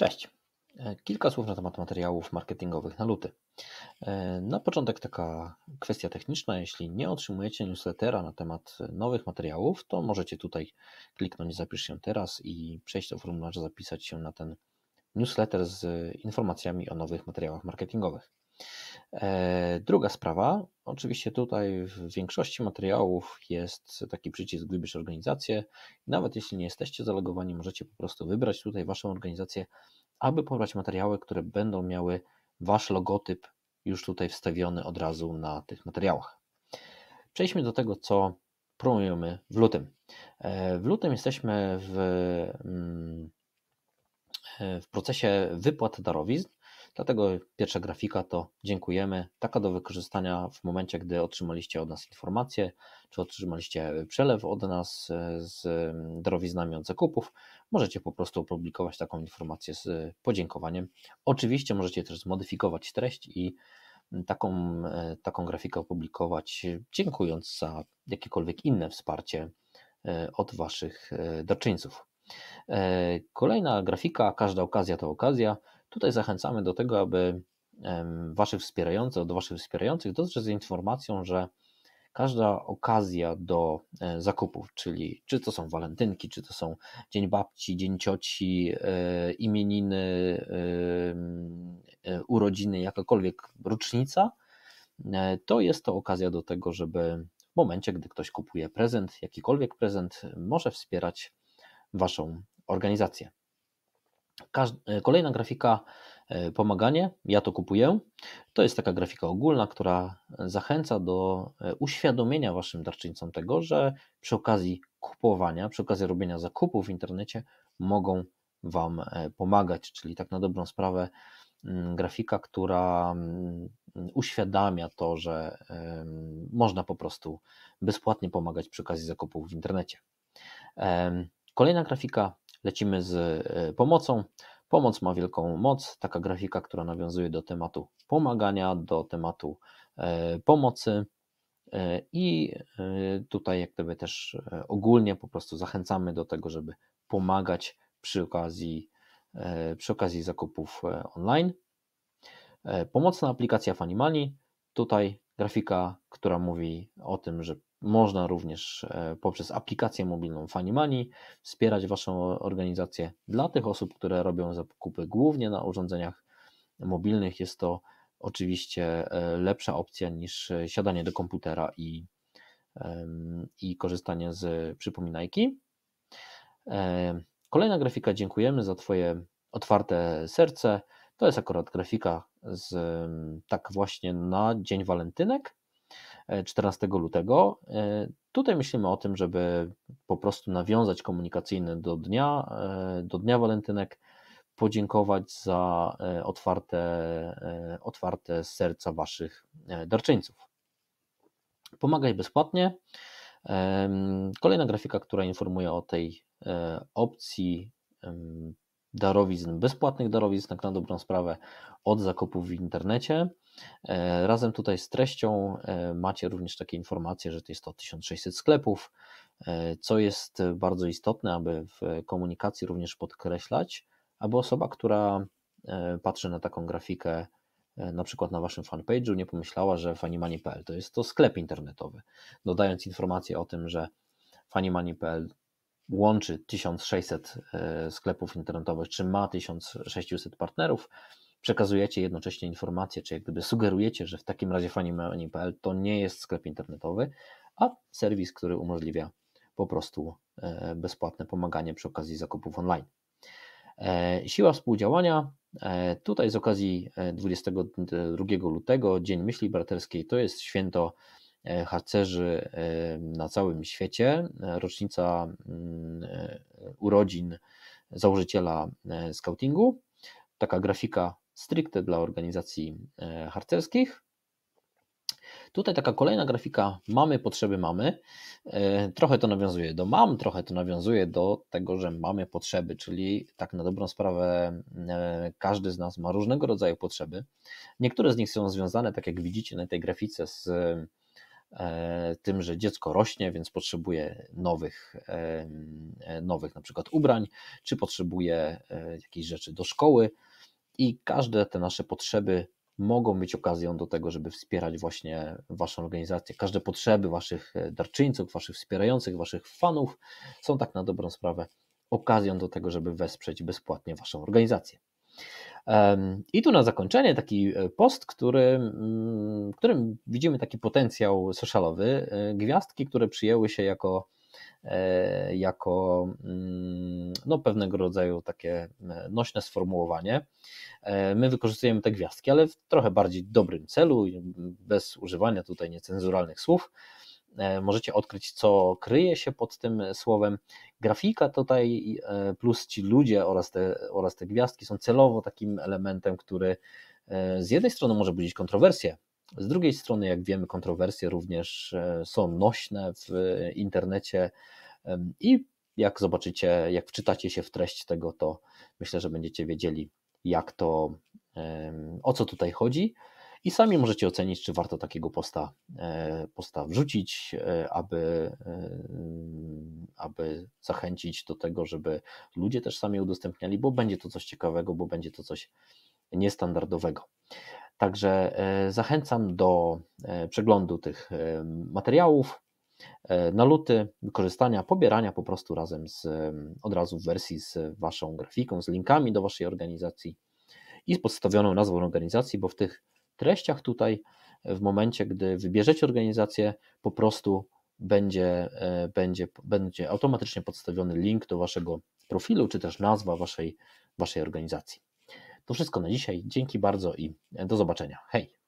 Cześć. E, kilka słów na temat materiałów marketingowych na luty. E, na początek taka kwestia techniczna. Jeśli nie otrzymujecie newslettera na temat nowych materiałów, to możecie tutaj kliknąć Zapisz się teraz i przejść do formularza, zapisać się na ten newsletter z informacjami o nowych materiałach marketingowych. E, druga sprawa, oczywiście tutaj w większości materiałów jest taki przycisk wybierz organizację. Nawet jeśli nie jesteście zalogowani, możecie po prostu wybrać tutaj waszą organizację, aby pobrać materiały, które będą miały wasz logotyp już tutaj wstawiony od razu na tych materiałach. Przejdźmy do tego, co promujemy w lutym. E, w lutym jesteśmy w, mm, e, w procesie wypłat darowizn Dlatego pierwsza grafika to dziękujemy, taka do wykorzystania w momencie, gdy otrzymaliście od nas informację, czy otrzymaliście przelew od nas e, z mm, darowiznami od zakupów, możecie po prostu opublikować taką informację z podziękowaniem. Oczywiście możecie też zmodyfikować treść i mm, taką, e, taką grafikę opublikować, dziękując za jakiekolwiek inne wsparcie e, od Waszych darczyńców. Kolejna grafika, każda okazja to okazja. Tutaj zachęcamy do tego, aby waszych wspierających, do waszych wspierających dotrzeć z informacją, że każda okazja do e, zakupów, czyli czy to są walentynki, czy to są dzień babci, dzień cioci, e, imieniny, e, urodziny, jakakolwiek rocznica, to jest to okazja do tego, żeby w momencie, gdy ktoś kupuje prezent, jakikolwiek prezent, może wspierać waszą organizację. E, kolejna grafika e, pomaganie, ja to kupuję. To jest taka grafika ogólna, która zachęca do e, uświadomienia waszym darczyńcom tego, że przy okazji kupowania, przy okazji robienia zakupów w internecie mogą wam pomagać, czyli tak na dobrą sprawę mm, grafika, która mm, uświadamia to, że można po prostu bezpłatnie pomagać przy okazji zakupów w internecie. Kolejna grafika Lecimy z e, pomocą. Pomoc ma wielką moc, taka grafika, która nawiązuje do tematu pomagania, do tematu e, pomocy. E, I tutaj, jak gdyby też ogólnie po prostu zachęcamy do tego, żeby pomagać przy okazji, przy okazji zakupów online. Pomocna aplikacja Fanimani. Tutaj grafika, która mówi o tym, że można również e, poprzez aplikację mobilną Funimani wspierać Waszą organizację. Dla tych osób, które robią zakupy głównie na urządzeniach mobilnych, jest to oczywiście e, lepsza opcja niż e, siadanie do komputera i, i korzystanie z przypominajki. Kolejna grafika, dziękujemy za Twoje otwarte serce. To jest akurat grafika z tak właśnie na Dzień Walentynek. 14 lutego. E, tutaj myślimy o tym, żeby po prostu nawiązać komunikacyjny do dnia, e, do dnia walentynek, podziękować za e, otwarte, otwarte serca Waszych darczyńców. Pomagaj bezpłatnie. Kolejna grafika, która informuje o tej opcji darowizn, bezpłatnych darowizn, tak na dobrą sprawę, od zakupów w internecie. E, razem tutaj z treścią e, macie również takie informacje, że to jest to 1600 sklepów, e, co jest bardzo istotne, aby w komunikacji również podkreślać, aby osoba, która patrzy na taką grafikę, na przykład na waszym fanpage'u, nie pomyślała, że fanimani.pl to jest to sklep internetowy. Dodając informację o tym, że fanimani.pl łączy 1600 e, sklepów internetowych, czy ma 1600 partnerów, przekazujecie jednocześnie informacje, czy jak gdyby sugerujecie, że w takim razie fanimani.pl to nie jest sklep internetowy, a serwis, który umożliwia po prostu e, bezpłatne pomaganie przy okazji zakupów online. E, siła współdziałania. Tutaj z okazji 22 lutego, Dzień Myśli Braterskiej, to jest święto E, harcerzy e, na całym świecie. E, rocznica mm, urodzin założyciela scoutingu. Taka grafika stricte dla organizacji harcerskich. Tutaj taka kolejna grafika mamy, potrzeby mamy. Trochę to nawiązuje do mam, trochę to nawiązuje do tego, że mamy potrzeby, czyli tak na dobrą sprawę każdy z nas ma różnego rodzaju potrzeby. Niektóre z nich są związane, tak jak widzicie na tej grafice, z E, tym, że dziecko rośnie, więc potrzebuje nowych, e, nowych na przykład ubrań, czy potrzebuje e, jakiejś rzeczy do szkoły. I każde te nasze potrzeby mogą być okazją do tego, żeby wspierać właśnie Waszą organizację. Każde potrzeby Waszych darczyńców, Waszych wspierających, Waszych fanów są tak na dobrą sprawę okazją do tego, żeby wesprzeć bezpłatnie Waszą organizację. I tu na zakończenie taki e, post, który, mm, w którym widzimy taki potencjał socialowy, e, gwiazdki, które przyjęły się jako, e, jako mm, no, pewnego rodzaju takie nośne sformułowanie. My wykorzystujemy te gwiazdki, ale w trochę bardziej dobrym celu, bez używania tutaj niecenzuralnych słów. E, możecie odkryć, co kryje się pod tym słowem. Grafika tutaj e, plus ci ludzie oraz te, oraz te gwiazdki są celowo takim elementem, który e, z jednej strony może budzić kontrowersje, z drugiej strony, jak wiemy, kontrowersje również są nośne w internecie i jak zobaczycie, jak wczytacie się w treść tego, to myślę, że będziecie wiedzieli, jak to, o co tutaj chodzi i sami możecie ocenić, czy warto takiego posta, e, posta wrzucić, e, aby, e, aby zachęcić do tego, żeby ludzie też sami udostępniali, bo będzie to coś ciekawego, bo będzie to coś niestandardowego. Także zachęcam do przeglądu tych materiałów na luty, wykorzystania, pobierania po prostu razem z, od razu w wersji z Waszą grafiką, z linkami do Waszej organizacji i z podstawioną nazwą organizacji, bo w tych treściach tutaj, w momencie, gdy wybierzecie organizację, po prostu będzie, e, będzie, będzie automatycznie podstawiony link do waszego profilu, czy też nazwa waszej, waszej organizacji. To wszystko na dzisiaj. Dzięki bardzo i do zobaczenia. Hej!